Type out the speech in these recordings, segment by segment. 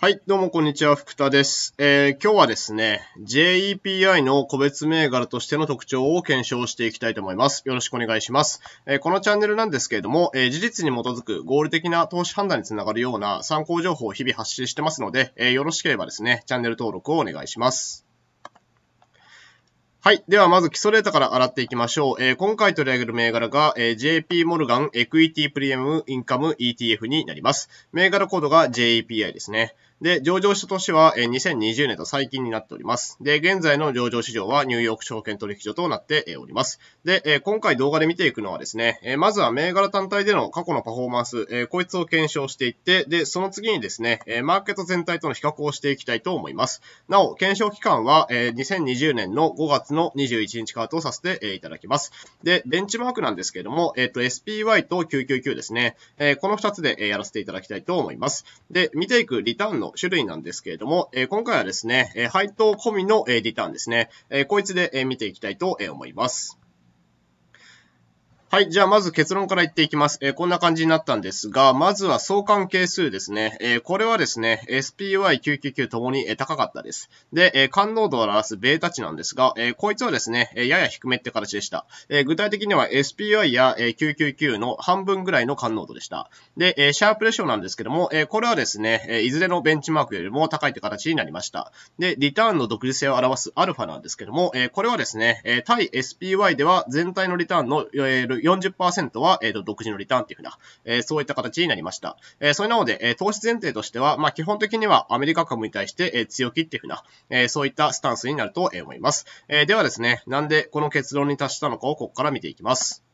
はい、どうもこんにちは、福田です。えー、今日はですね、JEPI の個別銘柄としての特徴を検証していきたいと思います。よろしくお願いします。えー、このチャンネルなんですけれども、えー、事実に基づく合理的な投資判断につながるような参考情報を日々発信してますので、えよろしければですね、チャンネル登録をお願いします。はい。では、まず基礎データから洗っていきましょう。えー、今回取り上げる銘柄が、えー、JP モルガンエクイティプリミアムインカム ETF になります。銘柄コードが JEPI ですね。で、上場した年は2020年と最近になっております。で、現在の上場市場はニューヨーク証券取引所となっております。で、今回動画で見ていくのはですね、まずは銘柄単体での過去のパフォーマンス、こいつを検証していって、で、その次にですね、マーケット全体との比較をしていきたいと思います。なお、検証期間は2020年の5月の21日からとさせていただきます。で、ベンチマークなんですけれども、えっと、SPY と999ですね、この2つでやらせていただきたいと思います。で、見ていくリターンのの種類なんですけれども、え今回はですね、え配当込みのえリターンですね、えこいつでえ見ていきたいと思います。はい。じゃあ、まず結論から言っていきます。えー、こんな感じになったんですが、まずは相関係数ですね。えー、これはですね、SPY999 ともに、え高かったです。で、えー、感濃度を表すベータ値なんですが、えー、こいつはですね、えやや低めって形でした。えー、具体的には SPY や、え999の半分ぐらいの感濃度でした。で、えー、シャープレシオなんですけども、えー、これはですね、えー、いずれのベンチマークよりも高いって形になりました。で、リターンの独自性を表すアルファなんですけども、えー、これはですね、えー、対 SPY では全体のリターンの、えー40%は、えっ、と、独自のリターンっていうふうな、えそういった形になりました。えそれなので、え投資前提としては、まあ、基本的にはアメリカ株に対して、え強気っていうふうな、えそういったスタンスになると思います。えではですね、なんでこの結論に達したのかをここから見ていきます。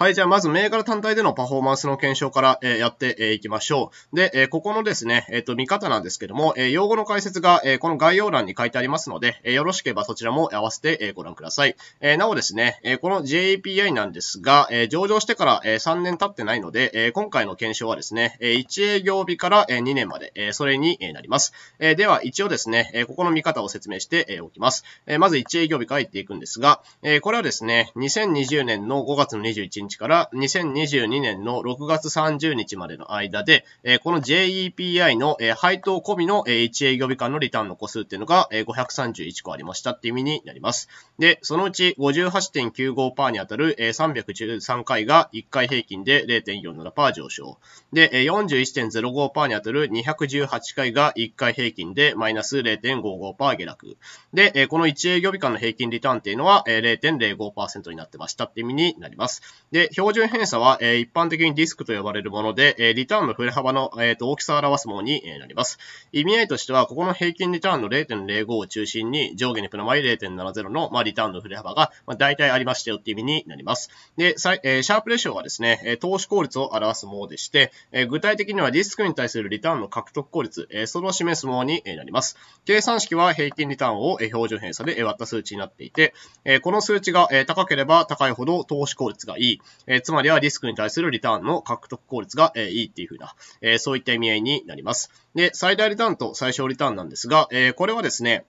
はい、じゃあまず銘柄単体でのパフォーマンスの検証から、やって、いきましょう。で、ここのですね、えっ、と、見方なんですけども、用語の解説が、この概要欄に書いてありますので、よろしければそちらも合わせて、ご覧ください。なおですね、この JAPI なんですが、上場してから、3年経ってないので、今回の検証はですね、1営業日から、2年まで、それに、なります。では、一応ですね、ここの見方を説明して、おきます。まず1営業日から行っていくんですが、これはですね、2020年の5月の21日日から2022年の6月30日までの間で、えこの JEPI の、え配当込みの、え1営業日間のリターンの個数っていうのが、え531個ありましたっていう意味になります。で、そのうち58.95%に当たる、え313回が1回平均で0.47%上昇。で、41.05%に当たる218回が1回平均でマイナス0.55%下落。で、この1営業日間の平均リターンっていうのは0.05%になってましたっていう意味になります。で、で、標準偏差は、え一般的にディスクと呼ばれるもので、えリターンの振れ幅の、えー、と大きさを表すものになります。意味合いとしては、ここの平均リターンの0.05を中心に、上下にプラマイ0.70の、まあ、リターンの振れ幅が、まあ、大体ありましたよっていう意味になります。で、えシャープレシオはですね、投資効率を表すものでして、え具体的にはディスクに対するリターンの獲得効率、えそれを示すものになります。計算式は平均リターンを標準偏差で割った数値になっていて、えこの数値が高ければ高いほど投資効率がいい。えー、つまりはリスクに対するリターンの獲得効率が、えー、いいっていう風な、えー、そういった意味合いになります。で、最大リターンと最小リターンなんですが、えこれはですね、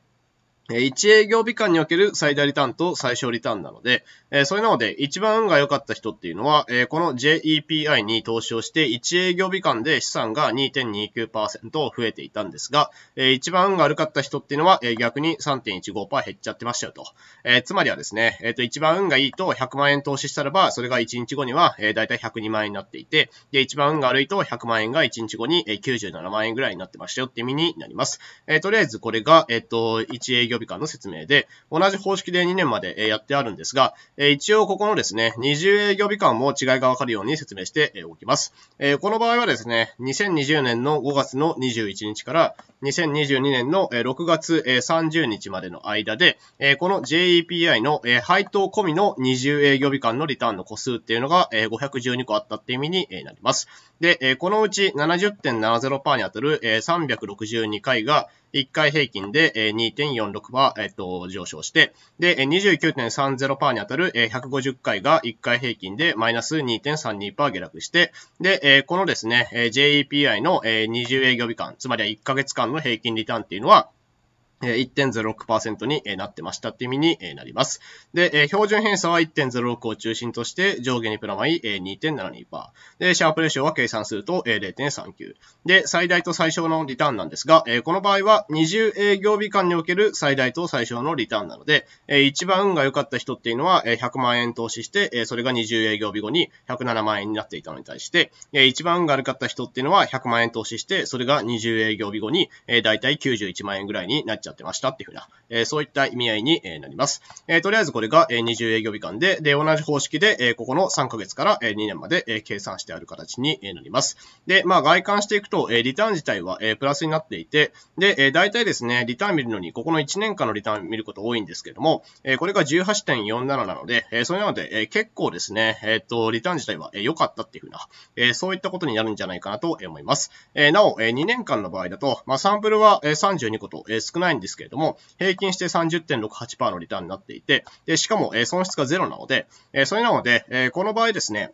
1営業日間における最大リターンと最小リターンなので、えー、そういうので、一番運が良かった人っていうのは、えー、この JEPI に投資をして、1営業日間で資産が2.29%増えていたんですが、えー、一番運が悪かった人っていうのは、え逆に3.15%減っちゃってましたよと。えつまりはですね、えっ、と、一番運がいいと100万円投資したらば、それが1日後には、えだいたい102万円になっていて、で、一番運が悪いと100万円が1日後に、え97万円ぐらいになってましたよって意味になります。えとりあえずこれが、えっ、と、1営業日間の説明で、同じ方式で2年まで、えやってあるんですが、え一応ここのですね、20営業日間も違いがわかるように説明しておきます。えこの場合はですね、2020年の5月の21日から2022年の6月30日までの間で、この JEPI の配当込みの20営業日間のリターンの個数っていうのが512個あったって意味になります。で、このうち70.70%に当たる362回が1回平均で2.46%、上昇して、で、29.30%に当たる150回が1回平均でマイナス2.32%下落して、で、このですね、JEPI の20営業日間、つまりは1ヶ月間の平均リターンっていうのは、1.06%になってましたっていう意味になります。で、標準偏差は1.06を中心として上下にプラマイ2.72%。で、シャープレーションは計算すると0.39。で、最大と最小のリターンなんですが、この場合は20営業日間における最大と最小のリターンなので、一番運が良かった人っていうのは100万円投資して、それが20営業日後に107万円になっていたのに対して、一番運が悪かった人っていうのは100万円投資して、それが20営業日後に大体91万円ぐらいになっちゃう。ゃってましたっていうふうな、えそういった意味合いになります。えとりあえずこれが20営業日間で、で、同じ方式で、えここの3ヶ月から2年まで計算してある形になります。で、まあ、外観していくと、えリターン自体は、えプラスになっていて、で、え大体ですね、リターン見るのに、ここの1年間のリターン見ること多いんですけども、えこれが18.47なので、えそれなので、え結構ですね、えっ、と、リターン自体は良かったっていうふうな、えそういったことになるんじゃないかなと思います。えなお、え2年間の場合だと、まあ、サンプルは32個と、え少ないんですけれども、平均して30.68%のリターンになっていて、で、しかも、え損失がゼロなので、えそれなので、えこの場合ですね、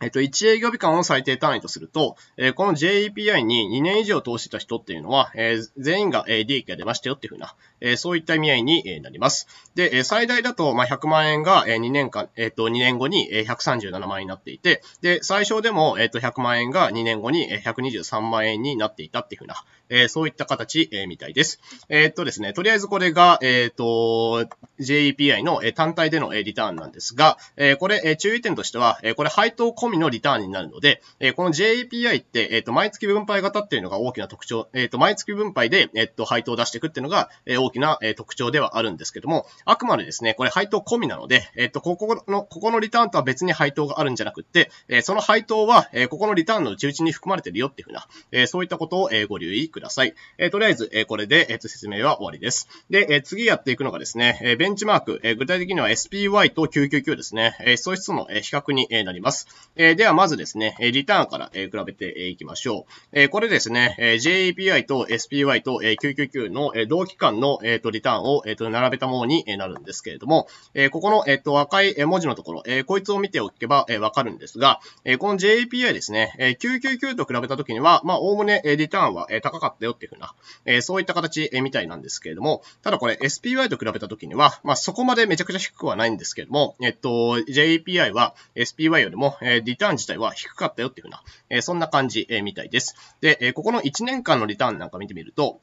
えっと、1営業日間を最低単位とすると、えこの JEPI に2年以上投資した人っていうのは、え全員が、え利益が出ましたよっていうふうな、えそういった意味合いになります。で、え最大だと、ま100万円が、え2年間、えっ、と、2年後に、え137万円になっていて、で、最小でも、えっ、と、100万円が2年後に、え123万円になっていたっていうふうな、えー、そういった形、えー、みたいです。えー、っとですね、とりあえずこれが、えっと、JEPI の、え単体での、えリターンなんですが、えこれ、え注意点としては、えこれ配当込みのリターンになるので、えこの JEPI って、えっと、毎月分配型っていうのが大きな特徴、えっと、毎月分配で、えっと、配当を出していくっていうのが、え大きな、え特徴ではあるんですけども、あくまでですね、これ配当込みなので、えっと、ここの、ここのリターンとは別に配当があるんじゃなくって、えその配当は、えここのリターンの内々に含まれてるよっていうふうな、えそういったことを、えご留意ください。ください。えとりあえず、えこれで、えー、説明は終わりです。で、え次やっていくのがですね、えベンチマーク、え具体的には SPY と999ですね、え喪失の、え比較に、えなります。えでは、まずですね、リターンから、え比べて、いきましょう。えこれですね、え JEPI と SPY と、え999の、え同期間の、えー、とリターンを、えー、と並べたものに、なるんですけれども、えここの、えー、と赤い文字のところ、えこいつを見ておけば、えわかるんですが、えこの JEPI ですね、え999と比べたときには、まあ、おおむね、えリターンは、え高かったかったよっていうふうな、えそういった形、えみたいなんですけれども、ただこれ SPY と比べた時には、まあ、そこまでめちゃくちゃ低くはないんですけども、えっと、j p i は SPY よりも、えリターン自体は低かったよっていうふうな、えそんな感じ、えみたいです。で、えここの1年間のリターンなんか見てみると、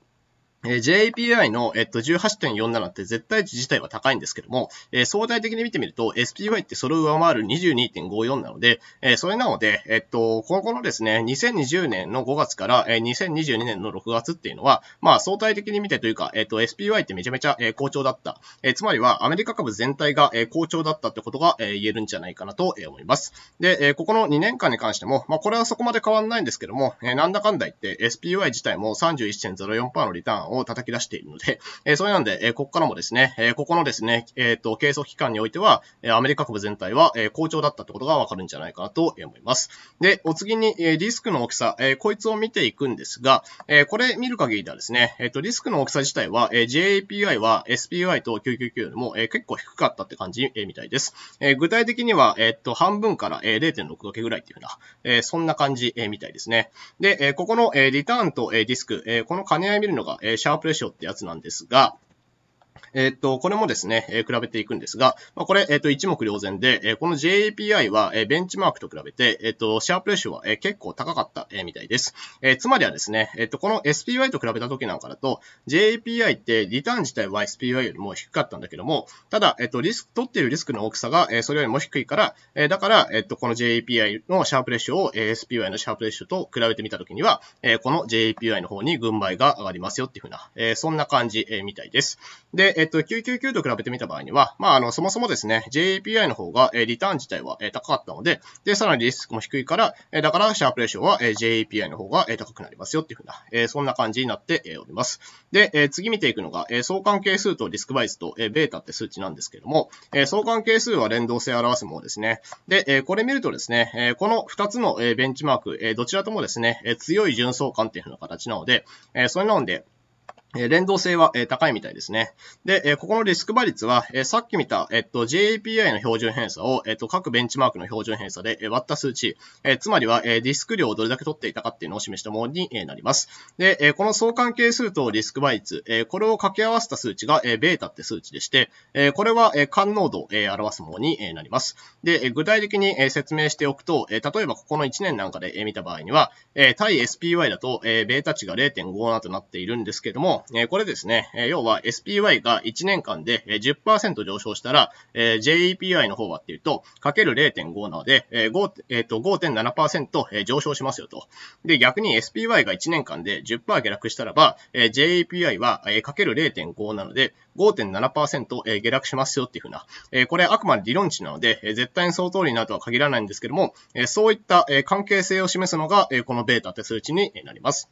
j p i の、18.47って絶対値自体は高いんですけども、相対的に見てみると SPY ってそれを上回る22.54なので、それなので、えっと、今後のですね、2020年の5月から、2022年の6月っていうのは、まあ相対的に見てというか、えっと、SPY ってめちゃめちゃ、好調だった。つまりはアメリカ株全体が、好調だったってことが、言えるんじゃないかなと思います。で、ここの2年間に関しても、まあこれはそこまで変わんないんですけども、なんだかんだ言って SPY 自体も31.04%のリターンを叩き出しているので、えそれなんで、えここからもですね、えここのですね、えっ、と、計測機関においては、えアメリカ株全体は、え好調だったってことがわかるんじゃないかなと思います。で、お次に、えリスクの大きさ、えこいつを見ていくんですが、えこれ見る限りではですね、えっ、と、リスクの大きさ自体は、え JAPI は SPI と999よりも、え結構低かったって感じ、えみたいです。え具体的には、えっ、と、半分から、え0.6掛けぐらいっていうような、えそんな感じ、えみたいですね。で、えここの、えリターンと、えディスク、えこの兼ね合い見るのが、えシャープレシオってやつなんですが、えっと、これもですね、え比べていくんですが、まこれ、えっと、一目瞭然で、えこの JAPI は、えベンチマークと比べて、えっと、シャープレッシュは、え結構高かった、えみたいです。えつまりはですね、えっと、この SPY と比べた時なんかだと、JAPI ってリターン自体は SPY よりも低かったんだけども、ただ、えっと、リスク、取っているリスクの大きさが、えそれよりも低いから、えだから、えっと、この JAPI のシャープレッシュを、え SPY のシャープレッシュと比べてみた時には、えこの JAPI の方に軍配が上がりますよっていうふうな、えそんな感じ、えみたいです。で、で、えっと、999と比べてみた場合には、まあ、あの、そもそもですね、JAPI の方が、えリターン自体は、え高かったので、で、さらにリスクも低いから、えだから、シャープレーションは、え JAPI の方が、え高くなりますよっていうふうな、えそんな感じになっております。で、え次見ていくのが、え相関係数とリスクバイスと、えベータって数値なんですけども、え相関係数は連動性を表すものですね。で、えこれ見るとですね、えこの2つの、えベンチマーク、えどちらともですね、え強い純相関っていうふうな形なので、えそれなので、え連動性は、え高いみたいですね。で、えここのリスク倍率は、えさっき見た、えっと、JAPI の標準偏差を、えっと、各ベンチマークの標準偏差で、え割った数値、えつまりは、えィスク量をどれだけ取っていたかっていうのを示したものに、えなります。で、えこの相関係数とリスク倍率、えこれを掛け合わせた数値が、えベータって数値でして、えこれは、え感濃度を、え表すものに、えなります。で、え具体的に、え説明しておくと、え例えばここの1年なんかで、え見た場合には、え対 SPY だと、えベータ値が0.57となっているんですけども、えこれですね、え要は SPY が1年間で10%上昇したら、え JEPI の方はっていうと、かける0.5なので、え5、えー、5.7%上昇しますよと。で、逆に SPY が1年間で10%下落したらば、え JEPI は、えかける0.5なので、5.7%、え下落しますよっていうふうな、えこれあくまで理論値なので、え絶対にその通りになるとは限らないんですけども、えそういった、え関係性を示すのが、えこのベータって数値になります。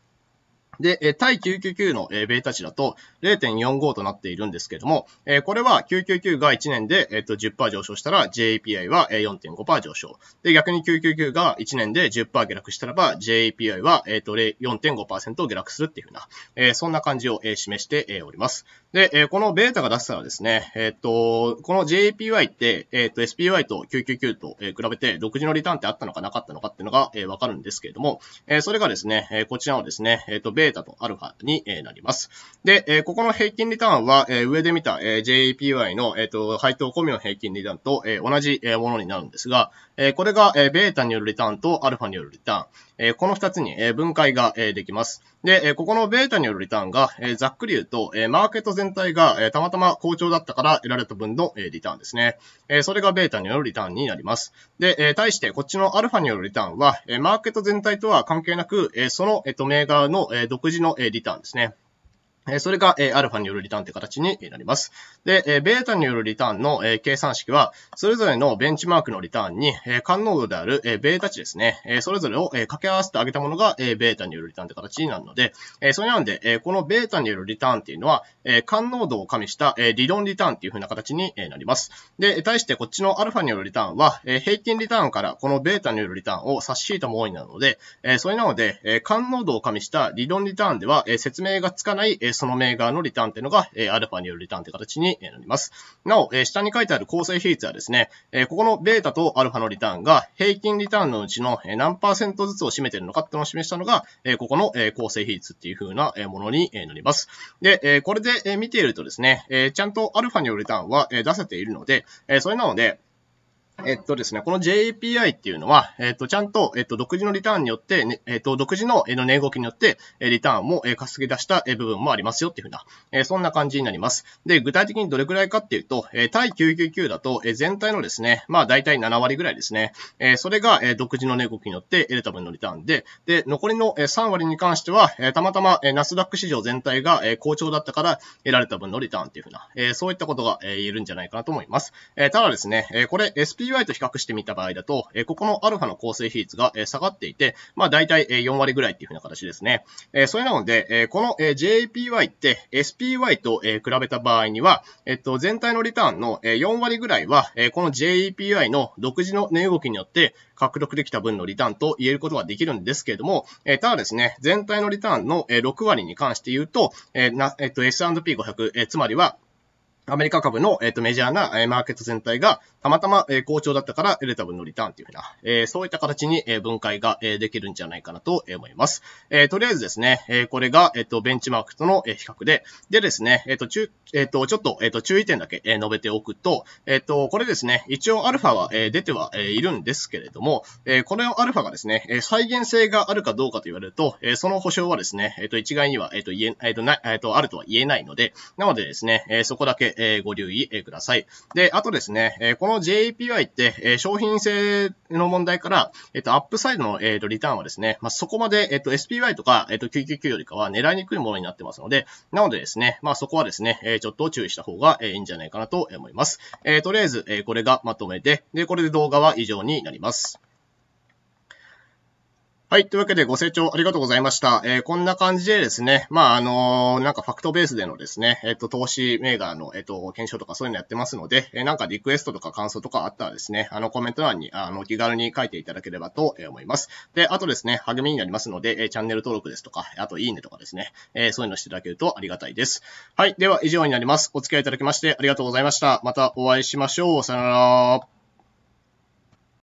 で、え対999の、えベータ値だと0.45となっているんですけれども、えこれは999が1年で、えー、と10%上昇したら JAPI は4.5%上昇。で、逆に999が1年で10%下落したらば JAPI は、えー、と4.5%下落するっていうふうな、えそんな感じを、え示して、えおります。で、えこのベータが出したらですね、えっ、と、この JAPI って、えっ、と SPY と999と、え比べて独自のリターンってあったのかなかったのかっていうのが、えわかるんですけれども、えそれがですね、えこちらのですね、えっ、と、ベータとアルファになります。で、えここの平均リターンは、え上で見た、え JPY の、えっ、と、配当込みの平均リターンと、え同じものになるんですが、えこれが、えベータによるリターンとアルファによるリターン、えこの2つに、え分解が、えできます。で、ここのベータによるリターンが、ざっくり言うと、マーケット全体がたまたま好調だったから得られた分のリターンですね。それがベータによるリターンになります。で、対してこっちのアルファによるリターンは、マーケット全体とは関係なく、その銘柄の独自のリターンですね。それが、えアルファによるリターンという形になります。で、えベータによるリターンの、え計算式は、それぞれのベンチマークのリターンに、え感濃度である、えベータ値ですね、えそれぞれを、え掛け合わせてあげたものが、えベータによるリターンという形になるので、えそれなんで、えこのベータによるリターンっていうのは、え感濃度を加味した、え理論リターンっていう風な形に、えなります。で、対してこっちのアルファによるリターンは、え平均リターンからこのベータによるリターンを差し引いたものになるので、えそれなので、え感濃度を加味した理論リターンでは、え説明がつかない、その銘柄のリターンっていうのが、えアルファによるリターンって形になります。なお、え下に書いてある構成比率はですね、えここのベータとアルファのリターンが平均リターンのうちの、え何パーセントずつを占めてるのかっていうのを示したのが、えここの、え構成比率っていう風なものになります。で、えこれで見ているとですね、えちゃんとアルファによるリターンは出せているので、えそれなので、えっとですね、この JAPI っていうのは、えっと、ちゃんと、えっと、独自のリターンによって、ね、えっと、独自の、えー、値動きによって、えリターンも、え稼ぎ出した、え部分もありますよっていうふうな、えそんな感じになります。で、具体的にどれくらいかっていうと、え対999だと、え全体のですね、まあ、大体7割ぐらいですね。えそれが、え独自の値動きによって得れた分のリターンで、で、残りの、え3割に関しては、えたまたま、えナスダック市場全体が、え好調だったから得られた分のリターンっていうふうな、えそういったことが、え言えるんじゃないかなと思います。えただですね、えこれ、SPO CPI と比較してみた場合だと、えここのアの構成比率が、え下がっていて、まあ大体、え4割ぐらいっていうふうな形ですね。えそれなので、えこの、え JPY って SPY と、え比べた場合には、えっと、全体のリターンの、え4割ぐらいは、えこの JPY の独自の値動きによって、獲得できた分のリターンと言えることができるんですけれども、えただですね、全体のリターンの、え6割に関して言うと、えなえっと、S&P500、えつまりは、アメリカ株の、えっ、ー、と、メジャーな、えー、マーケット全体が、たまたま、えー、好調だったから得る分のリターンというふうな、えー、そういった形に、えー、分解が、えー、できるんじゃないかなと思います。えー、とりあえずですね、えー、これが、えっ、ー、と、ベンチマークとの、えー、比較で、でですね、えっ、ー、と、中、えっ、ー、と、ちょっと、えっ、と、注意点だけ、えー、述べておくと、えっ、と、これですね、一応アルファは、えー、出ては、えー、いるんですけれども、えー、このアルファがですね、えー、再現性があるかどうかと言われると、えー、その保証はですね、えっ、と、一概には、えっ、と、言え、えっ、と、な、えっ、と、あるとは言えないので、なのでですね、えー、そこだけ、えご留意ください。で、あとですね、えこの j p y って、え商品性の問題から、えっ、と、アップサイドの、えっ、と、リターンはですね、まあ、そこまで、えっ、と、SPY とか、えっ、と、999よりかは狙いにくいものになってますので、なのでですね、まあ、そこはですね、えちょっと注意した方が、えいいんじゃないかなと思います。えとりあえず、えこれがまとめて、で、これで動画は以上になります。はい。というわけでご清聴ありがとうございました。えー、こんな感じでですね、まあ、あのー、なんかファクトベースでのですね、えっ、ー、と、投資メーカーの、えっ、と、検証とかそういうのやってますので、えなんかリクエストとか感想とかあったらですね、あの、コメント欄に、あの、気軽に書いていただければと思います。で、あとですね、励みになりますので、えチャンネル登録ですとか、あといいねとかですね、えそういうのしていただけるとありがたいです。はい。では、以上になります。お付き合いいただきましてありがとうございました。またお会いしましょう。さよなら。